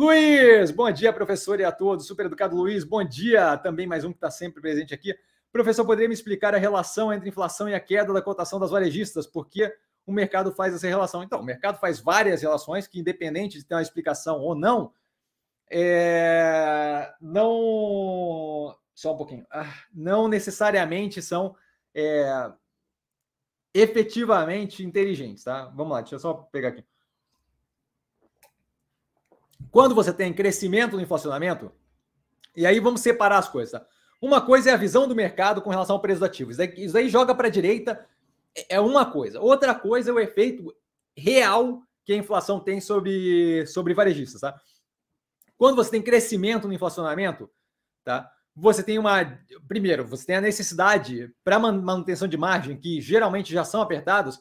Luiz, bom dia, professor e a todos. Super educado Luiz, bom dia. Também mais um que está sempre presente aqui. Professor, poderia me explicar a relação entre inflação e a queda da cotação das varejistas? Por que o mercado faz essa relação? Então, o mercado faz várias relações que, independente de ter uma explicação ou não, é... não. Só um pouquinho. Ah, não necessariamente são é... efetivamente inteligentes, tá? Vamos lá, deixa eu só pegar aqui. Quando você tem crescimento no inflacionamento, e aí vamos separar as coisas. Tá? Uma coisa é a visão do mercado com relação ao preço do ativo. Isso aí, isso aí joga para a direita, é, é uma coisa. Outra coisa é o efeito real que a inflação tem sobre, sobre varejistas. Tá? Quando você tem crescimento no inflacionamento, tá? você tem uma. Primeiro, você tem a necessidade para manutenção de margem, que geralmente já são apertados,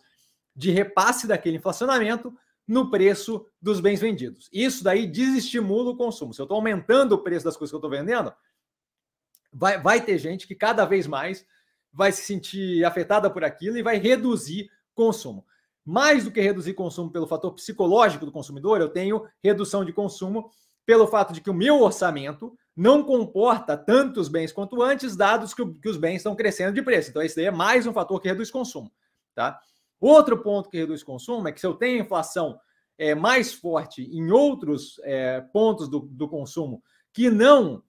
de repasse daquele inflacionamento no preço dos bens vendidos. Isso daí desestimula o consumo. Se eu estou aumentando o preço das coisas que eu estou vendendo, vai, vai ter gente que cada vez mais vai se sentir afetada por aquilo e vai reduzir consumo. Mais do que reduzir consumo pelo fator psicológico do consumidor, eu tenho redução de consumo pelo fato de que o meu orçamento não comporta tantos bens quanto antes, dados que, que os bens estão crescendo de preço. Então, esse daí é mais um fator que reduz consumo. Tá? Outro ponto que reduz consumo é que se eu tenho inflação é, mais forte em outros é, pontos do, do consumo que não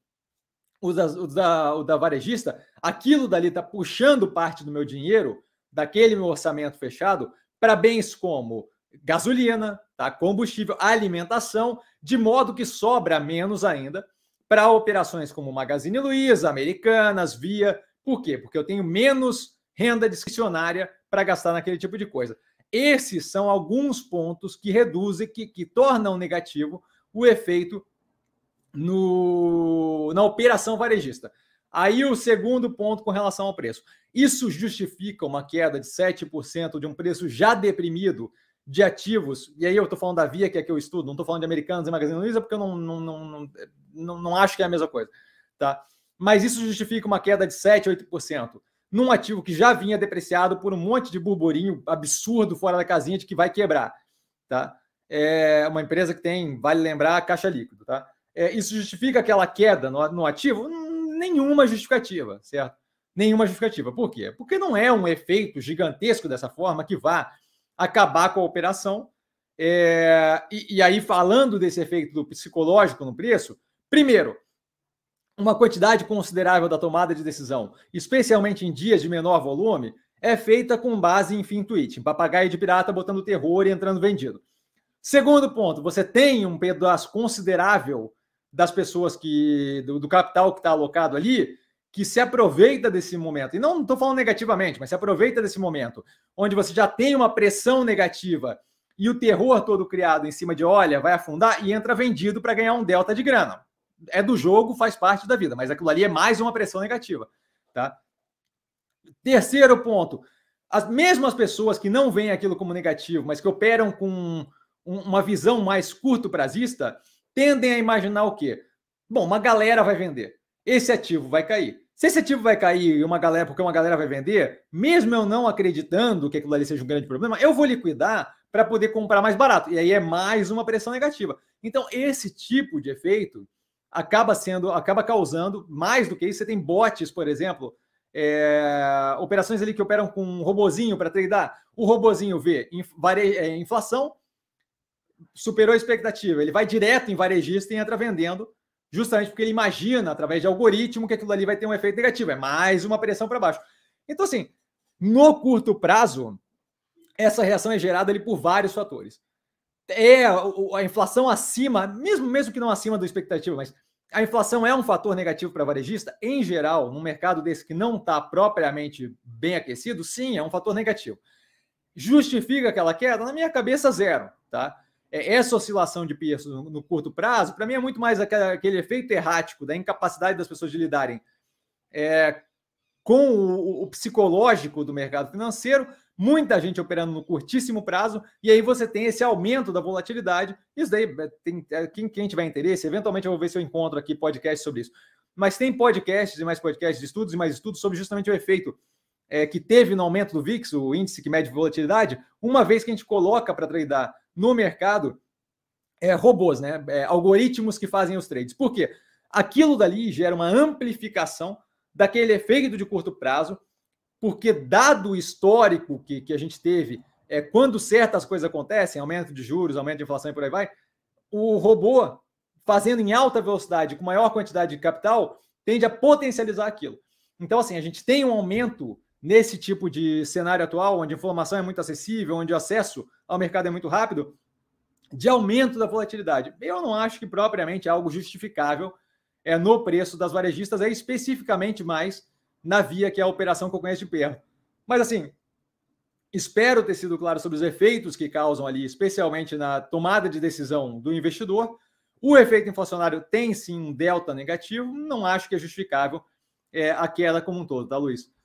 o da, o da, o da varejista, aquilo dali está puxando parte do meu dinheiro, daquele meu orçamento fechado, para bens como gasolina, tá? combustível, alimentação, de modo que sobra menos ainda para operações como Magazine Luiza, Americanas, Via. Por quê? Porque eu tenho menos renda discricionária para gastar naquele tipo de coisa. Esses são alguns pontos que reduzem, que, que tornam negativo o efeito no, na operação varejista. Aí o segundo ponto com relação ao preço. Isso justifica uma queda de 7% de um preço já deprimido de ativos, e aí eu estou falando da Via, que é que eu estudo, não estou falando de americanos e Magazine Luiza, porque eu não, não, não, não, não acho que é a mesma coisa. Tá? Mas isso justifica uma queda de 7%, 8% num ativo que já vinha depreciado por um monte de burburinho absurdo fora da casinha de que vai quebrar. Tá? É uma empresa que tem, vale lembrar, caixa líquido. Tá? É, isso justifica aquela queda no, no ativo? Hum, nenhuma justificativa, certo? Nenhuma justificativa. Por quê? Porque não é um efeito gigantesco dessa forma que vá acabar com a operação. É, e, e aí, falando desse efeito do psicológico no preço, primeiro, uma quantidade considerável da tomada de decisão, especialmente em dias de menor volume, é feita com base em fim tweet, em papagaio de pirata botando terror e entrando vendido. Segundo ponto, você tem um pedaço considerável das pessoas que do, do capital que está alocado ali que se aproveita desse momento. E não estou falando negativamente, mas se aproveita desse momento onde você já tem uma pressão negativa e o terror todo criado em cima de olha, vai afundar e entra vendido para ganhar um delta de grana é do jogo, faz parte da vida, mas aquilo ali é mais uma pressão negativa, tá? Terceiro ponto, as mesmas pessoas que não veem aquilo como negativo, mas que operam com uma visão mais curto prazista, tendem a imaginar o quê? Bom, uma galera vai vender. Esse ativo vai cair. Se esse ativo vai cair e uma galera, porque uma galera vai vender, mesmo eu não acreditando que aquilo ali seja um grande problema, eu vou liquidar para poder comprar mais barato. E aí é mais uma pressão negativa. Então, esse tipo de efeito acaba sendo, acaba causando mais do que isso. Você tem bots, por exemplo, é, operações ali que operam com um robozinho para treinar. O robozinho vê é, inflação, superou a expectativa. Ele vai direto em varejista e entra vendendo, justamente porque ele imagina, através de algoritmo, que aquilo ali vai ter um efeito negativo. É mais uma pressão para baixo. Então, assim, no curto prazo, essa reação é gerada ali por vários fatores é a inflação acima, mesmo, mesmo que não acima da expectativa, mas a inflação é um fator negativo para varejista, em geral, num mercado desse que não está propriamente bem aquecido, sim, é um fator negativo. Justifica aquela queda? Na minha cabeça, zero. Tá? É, essa oscilação de preço no curto prazo, para mim, é muito mais aquele efeito errático da incapacidade das pessoas de lidarem é, com o, o psicológico do mercado financeiro muita gente operando no curtíssimo prazo, e aí você tem esse aumento da volatilidade. Isso daí, é, tem, é, quem, quem tiver interesse, eventualmente eu vou ver se eu encontro aqui podcast sobre isso. Mas tem podcasts e mais podcasts, estudos e mais estudos sobre justamente o efeito é, que teve no aumento do VIX, o índice que mede volatilidade, uma vez que a gente coloca para tradar no mercado é, robôs, né? É, algoritmos que fazem os trades. Por quê? Aquilo dali gera uma amplificação daquele efeito de curto prazo porque dado o histórico que, que a gente teve, é, quando certas coisas acontecem, aumento de juros, aumento de inflação e por aí vai, o robô, fazendo em alta velocidade, com maior quantidade de capital, tende a potencializar aquilo. Então, assim, a gente tem um aumento nesse tipo de cenário atual, onde a informação é muito acessível, onde o acesso ao mercado é muito rápido, de aumento da volatilidade. Eu não acho que propriamente é algo justificável é, no preço das varejistas, é especificamente mais na via, que é a operação que eu conheço de perto. Mas assim, espero ter sido claro sobre os efeitos que causam ali, especialmente na tomada de decisão do investidor. O efeito inflacionário tem sim um delta negativo, não acho que é justificável é, a queda como um todo, tá, Luiz?